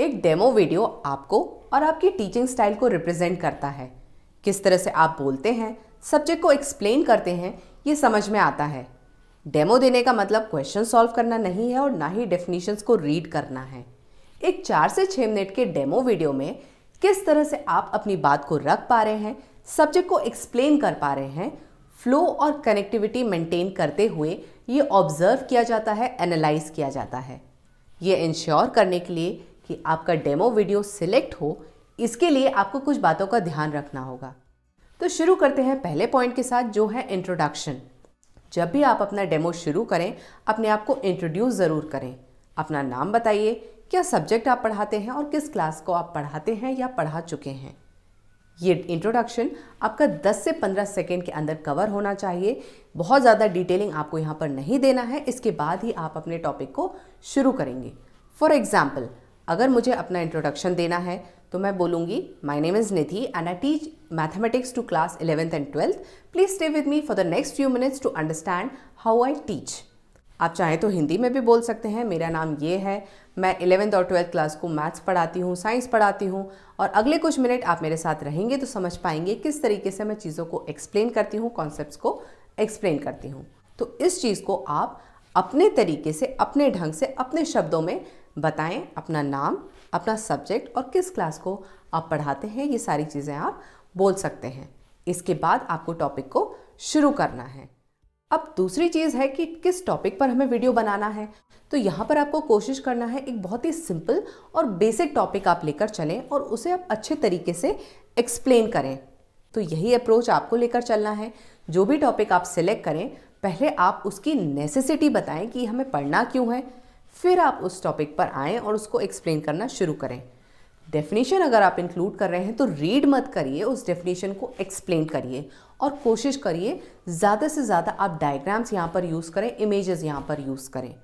एक demo video आपको और आपकी टीचिंग स्टाइल को रिप्रेजेंट करता है किस तरह से आप बोलते हैं सब्जेक्ट को एक्सप्लेन करते हैं ये समझ में आता है डेमो देने का मतलब क्वेश्चन सॉल्व करना नहीं है और ना ही डेफिनेशंस को रीड करना है एक चार से छः मिनट के डेमो वीडियो में किस तरह से आप अपनी बात को रख पा रहे हैं सब्जेक्ट को एक्सप्लेन कर पा रहे हैं फ्लो और कनेक्टिविटी मेंटेन करते हुए ये ऑब्जर्व किया जाता है एनालाइज किया जाता है ये इंश्योर करने के लिए कि आपका डेमो वीडियो सिलेक्ट हो इसके लिए आपको कुछ बातों का ध्यान रखना होगा तो शुरू करते हैं पहले पॉइंट के साथ जो है इंट्रोडक्शन जब भी आप अपना डेमो शुरू करें अपने आप को इंट्रोड्यूस ज़रूर करें अपना नाम बताइए क्या सब्जेक्ट आप पढ़ाते हैं और किस क्लास को आप पढ़ाते हैं या पढ़ा चुके हैं ये इंट्रोडक्शन आपका 10 से 15 सेकेंड के अंदर कवर होना चाहिए बहुत ज़्यादा डिटेलिंग आपको यहाँ पर नहीं देना है इसके बाद ही आप अपने टॉपिक को शुरू करेंगे फॉर एग्ज़ाम्पल अगर मुझे अपना इंट्रोडक्शन देना है तो मैं बोलूँगी my name is Nidhi and I teach mathematics to class eleventh and twelfth please stay with me for the next few minutes to understand how I teach आप चाहें तो हिंदी में भी बोल सकते हैं मेरा नाम ये है मैं इलेवेंथ और ट्वेल्थ क्लास को मैथ्स पढ़ाती हूँ साइंस पढ़ाती हूँ और अगले कुछ मिनट आप मेरे साथ रहेंगे तो समझ पाएंगे किस तरीके से मैं चीज़ों को एक्सप्लेन करती हूँ कॉन्सेप्ट को एक्सप्लेन करती हूँ तो इस चीज़ को आप अपने तरीके से अपने ढंग से अपने शब्दों में बताएं अपना नाम अपना सब्जेक्ट और किस क्लास को आप पढ़ाते हैं ये सारी चीज़ें आप बोल सकते हैं इसके बाद आपको टॉपिक को शुरू करना है अब दूसरी चीज़ है कि किस टॉपिक पर हमें वीडियो बनाना है तो यहाँ पर आपको कोशिश करना है एक बहुत ही सिंपल और बेसिक टॉपिक आप लेकर चलें और उसे आप अच्छे तरीके से एक्सप्लेन करें तो यही अप्रोच आपको लेकर चलना है जो भी टॉपिक आप सिलेक्ट करें पहले आप उसकी नेसेसिटी बताएं कि हमें पढ़ना क्यों है फिर आप उस टॉपिक पर आएँ और उसको एक्सप्लेन करना शुरू करें डेफिनेशन अगर आप इंक्लूड कर रहे हैं तो रीड मत करिए उस डेफिनेशन को एक्सप्लेन करिए और कोशिश करिए ज़्यादा से ज़्यादा आप डायग्राम्स यहाँ पर यूज़ करें इमेजेस यहाँ पर यूज़ करें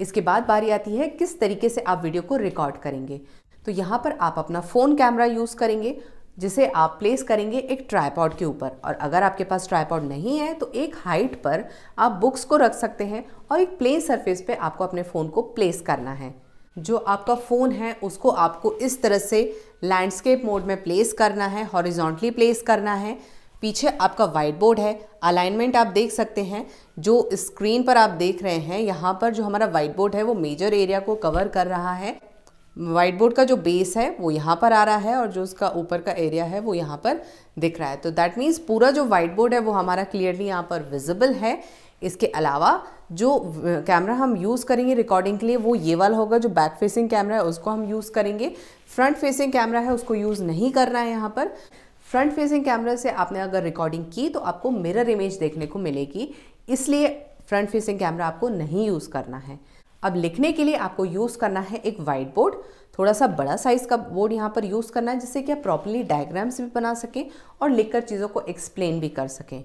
इसके बाद बारी आती है किस तरीके से आप वीडियो को रिकॉर्ड करेंगे तो यहाँ पर आप अपना फ़ोन कैमरा यूज़ करेंगे जिसे आप प्लेस करेंगे एक ट्राईपॉड के ऊपर और अगर आपके पास ट्राईपॉड नहीं है तो एक हाइट पर आप बुक्स को रख सकते हैं और एक प्लेन सरफेस पे आपको अपने फ़ोन को प्लेस करना है जो आपका फ़ोन है उसको आपको इस तरह से लैंडस्केप मोड में प्लेस करना है हॉरिजॉन्टली प्लेस करना है पीछे आपका वाइट बोर्ड है अलाइनमेंट आप देख सकते हैं जो स्क्रीन पर आप देख रहे हैं यहाँ पर जो हमारा वाइट बोर्ड है वो मेजर एरिया को कवर कर रहा है वाइट बोर्ड का जो बेस है वो यहाँ पर आ रहा है और जो उसका ऊपर का एरिया है वो यहाँ पर दिख रहा है तो दैट मीन्स पूरा जो वाइट बोर्ड है वो हमारा क्लियरली यहाँ पर विजिबल है इसके अलावा जो कैमरा हम यूज़ करेंगे रिकॉर्डिंग के लिए वो ये वाला होगा जो बैक फेसिंग कैमरा है उसको हम यूज़ करेंगे फ्रंट फेसिंग कैमरा है उसको यूज़ नहीं करना है यहाँ पर फ्रंट फेसिंग कैमरा से आपने अगर रिकॉर्डिंग की तो आपको मिरर इमेज देखने को मिलेगी इसलिए फ्रंट फेसिंग कैमरा आपको नहीं यूज़ करना है अब लिखने के लिए आपको यूज़ करना है एक वाइट बोर्ड थोड़ा सा बड़ा साइज़ का बोर्ड यहाँ पर यूज़ करना है जिससे कि आप प्रॉपरली डायग्राम्स भी बना सकें और लिखकर चीज़ों को एक्सप्लेन भी कर सकें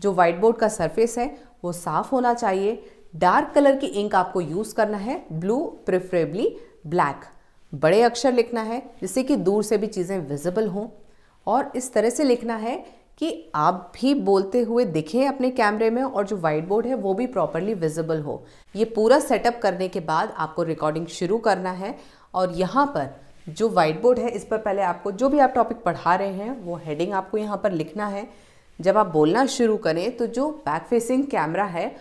जो वाइट बोर्ड का सरफेस है वो साफ़ होना चाहिए डार्क कलर की इंक आपको यूज़ करना है ब्लू प्रिफरेबली ब्लैक बड़े अक्षर लिखना है जिससे कि दूर से भी चीज़ें विजिबल हों और इस तरह से लिखना है कि आप भी बोलते हुए दिखें अपने कैमरे में और जो वाइट बोर्ड है वो भी प्रॉपरली विजिबल हो ये पूरा सेटअप करने के बाद आपको रिकॉर्डिंग शुरू करना है और यहाँ पर जो वाइट बोर्ड है इस पर पहले आपको जो भी आप टॉपिक पढ़ा रहे हैं वो हेडिंग आपको यहाँ पर लिखना है जब आप बोलना शुरू करें तो जो बैक फेसिंग कैमरा है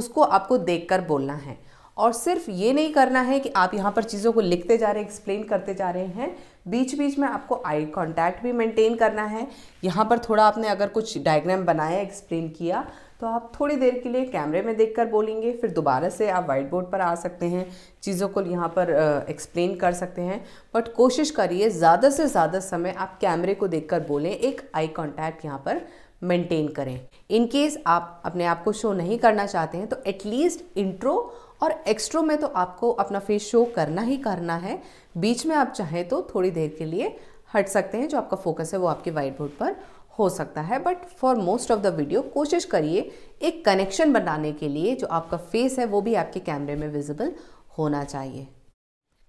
उसको आपको देख बोलना है और सिर्फ ये नहीं करना है कि आप यहाँ पर चीज़ों को लिखते जा रहे हैं एक्सप्लेन करते जा रहे हैं बीच बीच में आपको आई कांटेक्ट भी मेंटेन करना है यहाँ पर थोड़ा आपने अगर कुछ डायग्राम बनाया एक्सप्लेन किया तो आप थोड़ी देर के लिए कैमरे में देखकर बोलेंगे फिर दोबारा से आप वाइट बोर्ड पर आ सकते हैं चीज़ों को यहाँ पर एक्सप्लेन कर सकते हैं बट कोशिश करिए ज़्यादा से ज़्यादा समय आप कैमरे को देख बोलें एक आई कॉन्टैक्ट यहाँ पर मेंटेन करें इन केस आप अपने आप को शो नहीं करना चाहते हैं तो एटलीस्ट इंट्रो और एक्स्ट्रो में तो आपको अपना फेस शो करना ही करना है बीच में आप चाहें तो थोड़ी देर के लिए हट सकते हैं जो आपका फोकस है वो आपके वाइट बोर्ड पर हो सकता है but for most of the video कोशिश करिए एक कनेक्शन बनाने के लिए जो आपका फेस है वो भी आपके कैमरे में विजिबल होना चाहिए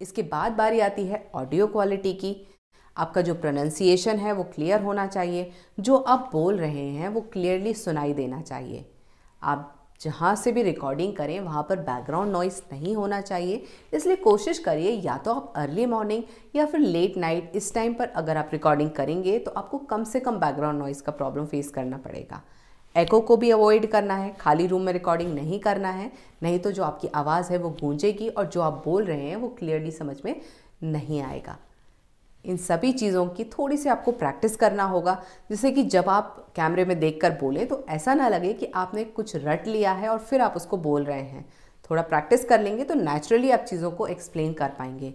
इसके बाद बारी आती है ऑडियो क्वालिटी की आपका जो प्रोनंसिएशन है वो क्लियर होना चाहिए जो आप बोल रहे हैं वो क्लियरली सुनाई देना चाहिए आप जहाँ से भी रिकॉर्डिंग करें वहाँ पर बैकग्राउंड नॉइस नहीं होना चाहिए इसलिए कोशिश करिए या तो आप अर्ली मॉर्निंग या फिर लेट नाइट इस टाइम पर अगर आप रिकॉर्डिंग करेंगे तो आपको कम से कम बैकग्राउंड नॉइस का प्रॉब्लम फेस करना पड़ेगा एको को भी अवॉइड करना है खाली रूम में रिकॉर्डिंग नहीं करना है नहीं तो जो आपकी आवाज़ है वो गूंजेगी और जो आप बोल रहे हैं वो क्लियरली समझ में नहीं आएगा इन सभी चीज़ों की थोड़ी सी आपको प्रैक्टिस करना होगा जिससे कि जब आप कैमरे में देख कर बोले तो ऐसा ना लगे कि आपने कुछ रट लिया है और फिर आप उसको बोल रहे हैं थोड़ा प्रैक्टिस कर लेंगे तो नेचुरली आप चीज़ों को एक्सप्लेन कर पाएंगे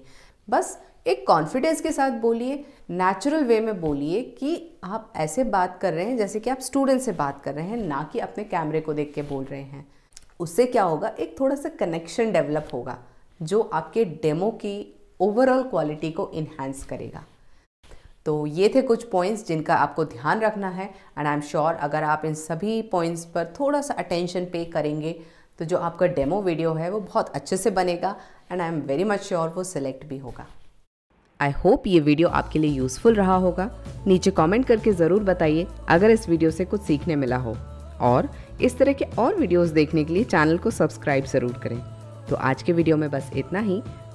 बस एक कॉन्फिडेंस के साथ बोलिए नेचुरल वे में बोलिए कि आप ऐसे बात कर रहे हैं जैसे कि आप स्टूडेंट से बात कर रहे हैं ना कि अपने कैमरे को देख के बोल रहे हैं उससे क्या होगा एक थोड़ा सा कनेक्शन डेवलप होगा जो आपके डेमो की ओवरऑल क्वालिटी को इन्हांस करेगा तो ये थे कुछ पॉइंट्स जिनका आपको ध्यान रखना है एंड आई एम श्योर अगर आप इन सभी पॉइंट्स पर थोड़ा सा अटेंशन पे करेंगे तो जो आपका डेमो वीडियो है वो बहुत अच्छे से बनेगा and I am very much sure वो सिलेक्ट भी होगा आई होप ये वीडियो आपके लिए यूज़फुल रहा होगा नीचे कमेंट करके ज़रूर बताइए अगर इस वीडियो से कुछ सीखने मिला हो और इस तरह के और वीडियोस देखने के लिए चैनल को सब्सक्राइब ज़रूर करें तो आज के वीडियो में बस इतना ही